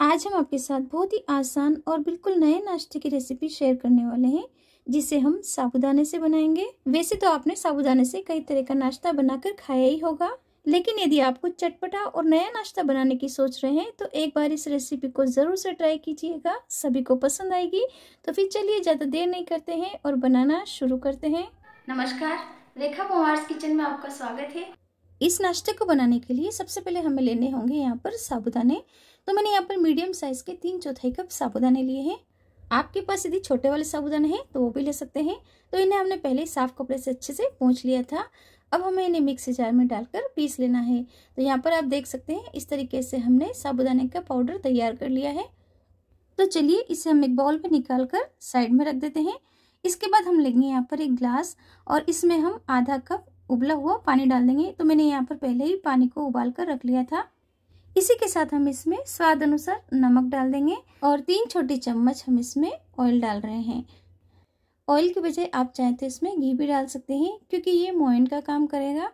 आज हम आपके साथ बहुत ही आसान और बिल्कुल नए नाश्ते की रेसिपी शेयर करने वाले हैं जिसे हम साबुदाने से बनाएंगे वैसे तो आपने साबुदाने से कई तरह का नाश्ता बनाकर खाया ही होगा लेकिन यदि आप कुछ चटपटा और नया नाश्ता बनाने की सोच रहे हैं तो एक बार इस रेसिपी को ज़रूर से ट्राई कीजिएगा सभी को पसंद आएगी तो फिर चलिए ज़्यादा देर नहीं करते हैं और बनाना शुरू करते हैं नमस्कार रेखा पवार्स किचन में आपका स्वागत है इस नाश्ते को बनाने के लिए सबसे पहले हमें लेने होंगे यहाँ पर साबुदाने तो मैंने यहाँ पर मीडियम साइज़ के तीन चौथाई कप साबुदाने लिए हैं आपके पास यदि छोटे वाले साबुदाने हैं तो वो भी ले सकते हैं तो इन्हें हमने पहले साफ कपड़े से अच्छे से पहुँच लिया था अब हमें इन्हें मिक्सी जार में डालकर पीस लेना है तो यहाँ पर आप देख सकते हैं इस तरीके से हमने साबुदाने का पाउडर तैयार कर लिया है तो चलिए इसे हम एक बॉल में निकाल कर साइड में रख देते हैं इसके बाद हम लेंगे यहाँ पर एक ग्लास और इसमें हम आधा कप उबला हुआ पानी डाल देंगे तो मैंने यहाँ पर पहले ही पानी को उबाल कर रख लिया था इसी के साथ हम इसमें स्वाद अनुसार नमक डाल देंगे और तीन छोटी चम्मच हम इसमें ऑयल डाल रहे हैं ऑयल के बजाय आप चाहें तो इसमें घी भी डाल सकते हैं क्योंकि ये मोइन का काम करेगा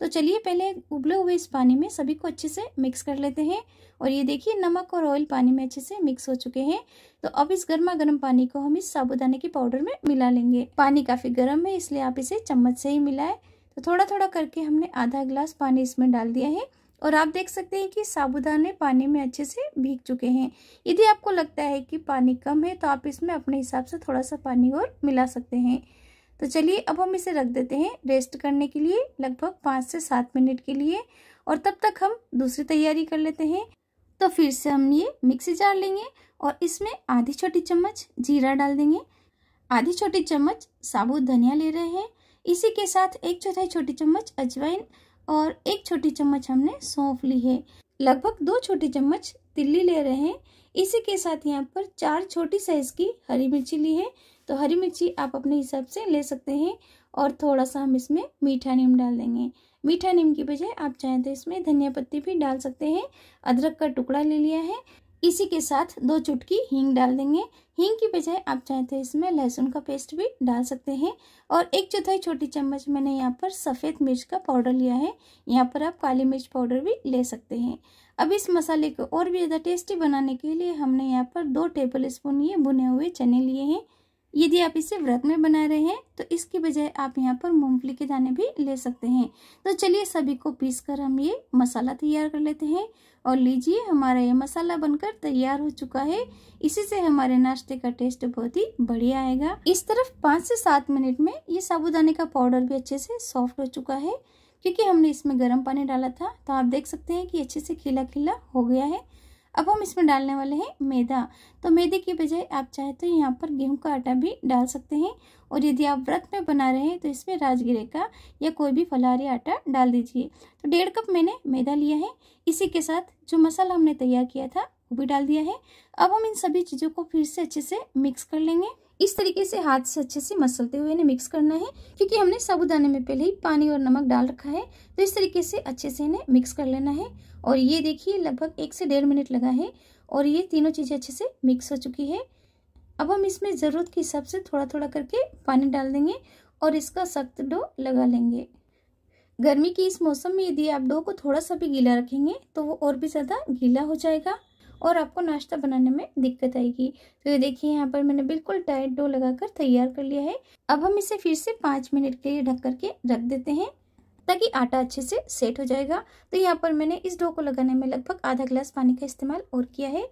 तो चलिए पहले उबले हुए इस पानी में सभी को अच्छे से मिक्स कर लेते हैं और ये देखिए नमक और ऑयल पानी में अच्छे से मिक्स हो चुके हैं तो अब इस गर्मा गर्म पानी को हम इस साबुदाने के पाउडर में मिला लेंगे पानी काफ़ी गर्म है इसलिए आप इसे चम्मच से ही मिलाएं तो थोड़ा थोड़ा करके हमने आधा गिलास पानी इसमें डाल दिया है और आप देख सकते हैं कि साबुदाने पानी में अच्छे से भीग चुके हैं यदि आपको लगता है कि पानी कम है तो आप इसमें अपने हिसाब से थोड़ा सा पानी और मिला सकते हैं तो चलिए अब हम इसे रख देते हैं रेस्ट करने के लिए लगभग पाँच से सात मिनट के लिए और तब तक हम दूसरी तैयारी कर लेते हैं तो फिर से हम ये मिक्सी जार लेंगे और इसमें आधी छोटी चम्मच जीरा डाल देंगे आधी छोटी चम्मच साबुत धनिया ले रहे हैं इसी के साथ एक चौथाई छोटी चम्मच अजवाइन और एक छोटी चम्मच हमने सौंफ ली है लगभग दो छोटी चम्मच तिल्ली ले रहे हैं इसी के साथ यहाँ पर चार छोटी साइज की हरी मिर्ची ली है तो हरी मिर्ची आप अपने हिसाब से ले सकते हैं और थोड़ा सा हम इसमें मीठा नीम डाल देंगे मीठा नीम की बजाय आप चाहें तो इसमें धनिया पत्ती भी डाल सकते हैं अदरक का टुकड़ा ले लिया है इसी के साथ दो चुटकी हींग डाल देंगे हींग की बजाय आप चाहें तो इसमें लहसुन का पेस्ट भी डाल सकते हैं और एक चौथाई छोटी चम्मच मैंने यहाँ पर सफ़ेद मिर्च का पाउडर लिया है यहाँ पर आप काली मिर्च पाउडर भी ले सकते हैं अब इस मसाले को और भी ज़्यादा टेस्टी बनाने के लिए हमने यहाँ पर दो टेबल स्पून ये भुने हुए चने लिए हैं यदि आप इसे व्रत में बना रहे हैं तो इसके बजाय आप यहाँ पर मूंगफली के दाने भी ले सकते हैं तो चलिए सभी को पीस कर हम ये मसाला तैयार कर लेते हैं और लीजिए हमारा ये मसाला बनकर तैयार हो चुका है इसी से हमारे नाश्ते का टेस्ट बहुत ही बढ़िया आएगा इस तरफ पाँच से सात मिनट में ये साबुदाने का पाउडर भी अच्छे से सॉफ्ट हो चुका है क्योंकि हमने इसमें गर्म पानी डाला था तो आप देख सकते हैं कि अच्छे से खिला खिला हो गया है अब हम इसमें डालने वाले हैं मैदा तो मैदे की बजाय आप चाहे तो यहाँ पर गेहूं का आटा भी डाल सकते हैं और यदि आप व्रत में बना रहे हैं तो इसमें राजगिरे का या कोई भी फलहारी आटा डाल दीजिए तो डेढ़ कप मैंने मैदा लिया है इसी के साथ जो मसाला हमने तैयार किया था वो भी डाल दिया है अब हम इन सभी चीज़ों को फिर से अच्छे से मिक्स कर लेंगे इस तरीके से हाथ से अच्छे से मसलते हुए इन्हें मिक्स करना है क्योंकि हमने साबुदाने में पहले ही पानी और नमक डाल रखा है तो इस तरीके से अच्छे से इन्हें मिक्स कर लेना है और ये देखिए लगभग एक से डेढ़ मिनट लगा है और ये तीनों चीज़ें अच्छे से मिक्स हो चुकी है अब हम इसमें ज़रूरत के हिसाब से थोड़ा थोड़ा करके पानी डाल देंगे और इसका सख्त डो लगा लेंगे गर्मी के इस मौसम में यदि आप डो को थोड़ा सा भी गीला रखेंगे तो वो और भी ज़्यादा गीला हो जाएगा और आपको नाश्ता बनाने में दिक्कत आएगी तो ये देखिए यहाँ पर मैंने बिल्कुल डाइट डो लगाकर तैयार कर लिया है अब हम इसे फिर से पाँच मिनट के लिए ढक करके रख देते हैं ताकि आटा अच्छे से सेट हो जाएगा तो यहाँ पर मैंने इस डो को लगाने में लगभग आधा गिलास पानी का इस्तेमाल और किया है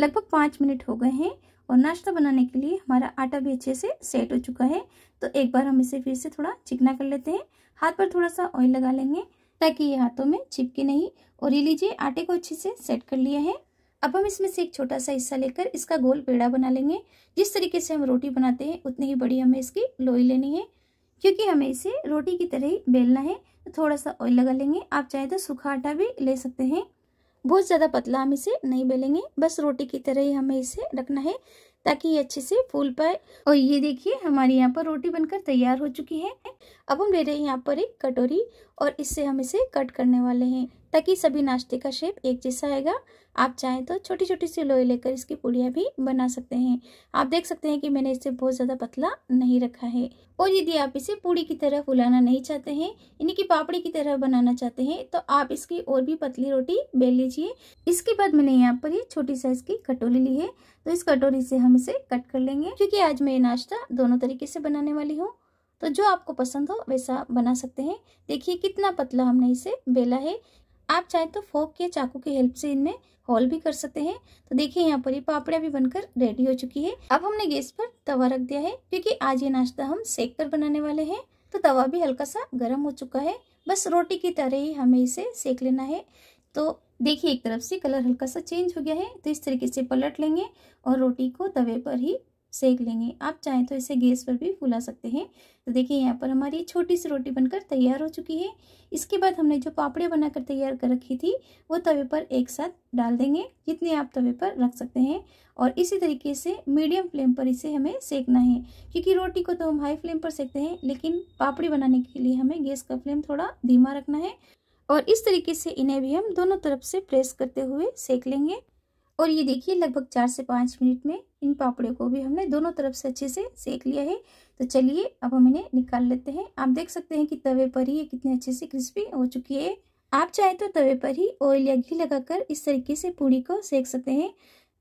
लगभग पाँच मिनट हो गए हैं और नाश्ता बनाने के लिए हमारा आटा भी अच्छे से सेट हो चुका है तो एक बार हम इसे फिर से थोड़ा चिकना कर लेते हैं हाथ पर थोड़ा सा ऑयल लगा लेंगे ताकि ये हाथों में चिपके नहीं और ये लीजिए आटे को अच्छे से सेट कर लिया है अब हम इसमें से एक छोटा सा हिस्सा लेकर इसका गोल पेड़ा बना लेंगे जिस तरीके से हम रोटी बनाते हैं उतनी ही बड़ी हमें इसकी लोई लेनी है क्योंकि हमें इसे रोटी की तरह ही बेलना है तो थोड़ा सा ऑयल लगा लेंगे आप चाहे तो सूखा आटा भी ले सकते हैं बहुत ज़्यादा पतला हम इसे नहीं बेलेंगे बस रोटी की तरह ही हमें इसे रखना है ताकि ये अच्छे से फूल पाए और ये देखिए हमारी यहाँ पर रोटी बनकर तैयार हो चुकी है अब हम ले रहे हैं यहाँ पर एक कटोरी और इससे हम इसे कट करने वाले हैं ताकि सभी नाश्ते का शेप एक जैसा आएगा आप चाहें तो छोटी छोटी सी लोई लेकर इसकी पुड़िया भी बना सकते हैं आप देख सकते हैं कि मैंने इसे बहुत ज़्यादा पतला नहीं रखा है और यदि आप इसे पूड़ी की तरह फुलाना नहीं चाहते हैं यानी कि पापड़ी की तरह बनाना चाहते हैं तो आप इसकी और भी पतली रोटी बेल लीजिए इसके बाद मैंने यहाँ पर ये छोटी साइज की कटोरी ली है तो इस कटोरी से हम इसे कट कर लेंगे क्योंकि आज मैं ये नाश्ता दोनों तरीके से बनाने वाली हूँ तो जो आपको पसंद हो वैसा बना सकते हैं देखिए कितना पतला हमने इसे बेला है आप चाहे तो फोक या चाकू की हेल्प से इनमें हॉल भी कर सकते हैं तो देखिए यहाँ पर ये पापड़ियाँ भी बनकर रेडी हो चुकी है अब हमने गैस पर तवा रख दिया है क्योंकि आज ये नाश्ता हम सेक कर बनाने वाले हैं तो तवा भी हल्का सा गर्म हो चुका है बस रोटी की तरह ही हमें इसे सेक लेना है तो देखिए एक तरफ से कलर हल्का सा चेंज हो गया है तो इस तरीके से पलट लेंगे और रोटी को तवे पर ही सेक लेंगे आप चाहें तो इसे गैस पर भी फुला सकते हैं तो देखिए यहाँ पर हमारी छोटी सी रोटी बनकर तैयार हो चुकी है इसके बाद हमने जो पापड़े बनाकर तैयार कर रखी थी वो तवे पर एक साथ डाल देंगे जितने आप तवे पर रख सकते हैं और इसी तरीके से मीडियम फ्लेम पर इसे हमें सेकना है क्योंकि रोटी को तो हम हाई फ्लेम पर सेकते हैं लेकिन पापड़ी बनाने के लिए हमें गैस का फ्लेम थोड़ा धीमा रखना है और इस तरीके से इन्हें भी हम दोनों तरफ से प्रेस करते हुए सेक लेंगे और ये देखिए लगभग चार से पाँच मिनट में इन पापड़े को भी हमने दोनों तरफ से अच्छे से सेक लिया है तो चलिए अब हम इन्हें निकाल लेते हैं आप देख सकते हैं कि तवे पर ही ये कितने अच्छे से क्रिस्पी हो चुकी है आप चाहे तो तवे पर ही ऑयल या घी लगाकर इस तरीके से पूड़ी को सेक सकते हैं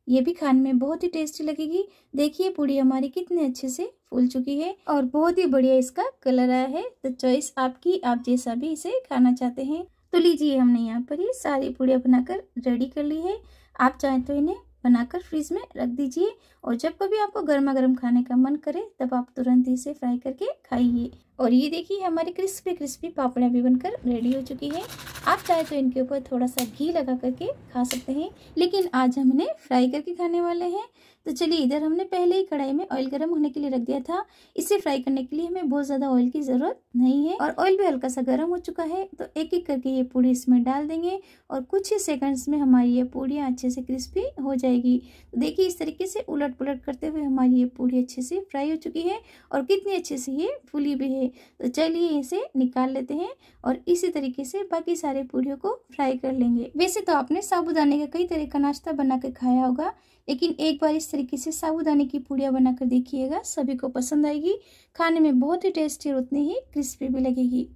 ये भी खाने में बहुत ही टेस्टी लगेगी देखिए पूड़ी हमारी कितने अच्छे से फूल चुकी है और बहुत ही बढ़िया इसका कलर आया है तो चॉइस आपकी आप जैसा भी इसे खाना चाहते हैं तो लीजिए हमने यहाँ पर ही सारी पूड़ियाँ बनाकर रेडी कर ली है आप चाहें तो इन्हें बनाकर फ्रिज में रख दीजिए और जब कभी आपको गर्मा गर्म खाने का मन करे तब आप तुरंत इसे फ्राई करके खाइए और ये देखिए हमारी क्रिस्पी क्रिस्पी पापड़ियाँ भी बनकर रेडी हो चुकी है आप चाहे तो इनके ऊपर थोड़ा सा घी लगा करके खा सकते हैं लेकिन आज हम इन्हें फ्राई करके खाने वाले हैं तो चलिए इधर हमने पहले ही कढ़ाई में ऑयल गर्म होने के लिए रख दिया था इसे फ्राई करने के लिए हमें बहुत ज़्यादा ऑयल की ज़रूरत नहीं है और ऑयल भी हल्का सा गर्म हो चुका है तो एक एक करके ये पूड़ी इसमें डाल देंगे और कुछ ही सेकंड्स में हमारी ये पूड़ियाँ अच्छे से क्रिस्पी हो जाएगी तो देखिए इस तरीके से उलट पुलट करते हुए हमारी ये पूड़ी अच्छे से फ्राई हो चुकी है और कितनी अच्छे से ये फूली भी है है तो चलिए इसे निकाल लेते हैं और इसी तरीके से बाकी सारे पूड़ियों को फ्राई कर लेंगे वैसे तो आपने साबुदाने का कई तरह का नाश्ता बना कर खाया होगा लेकिन एक बार इस तरीके से साबुदाने की पूड़ियाँ बनाकर देखिएगा सभी को पसंद आएगी खाने में बहुत ही टेस्टी और उतनी ही क्रिस्पी भी लगेगी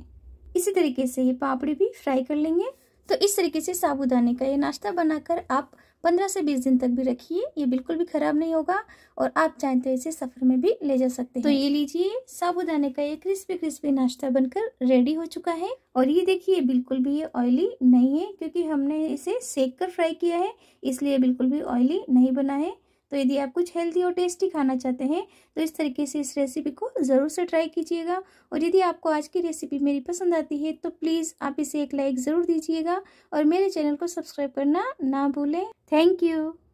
इसी तरीके से ये पापड़ी भी फ्राई कर लेंगे तो इस तरीके से साबुदाने का ये नाश्ता बनाकर आप पंद्रह से बीस दिन तक भी रखिए ये बिल्कुल भी ख़राब नहीं होगा और आप चाहें तो इसे सफ़र में भी ले जा सकते हैं तो ये लीजिए साबुदाने का ये क्रिस्पी क्रिस्पी नाश्ता बनकर रेडी हो चुका है और ये देखिए बिल्कुल भी ये ऑयली नहीं है क्योंकि हमने इसे सेक कर फ्राई किया है इसलिए बिल्कुल भी ऑयली नहीं बना है तो यदि आप कुछ हेल्दी और टेस्टी खाना चाहते हैं तो इस तरीके से इस रेसिपी को ज़रूर से ट्राई कीजिएगा और यदि आपको आज की रेसिपी मेरी पसंद आती है तो प्लीज़ आप इसे एक लाइक ज़रूर दीजिएगा और मेरे चैनल को सब्सक्राइब करना ना भूलें थैंक यू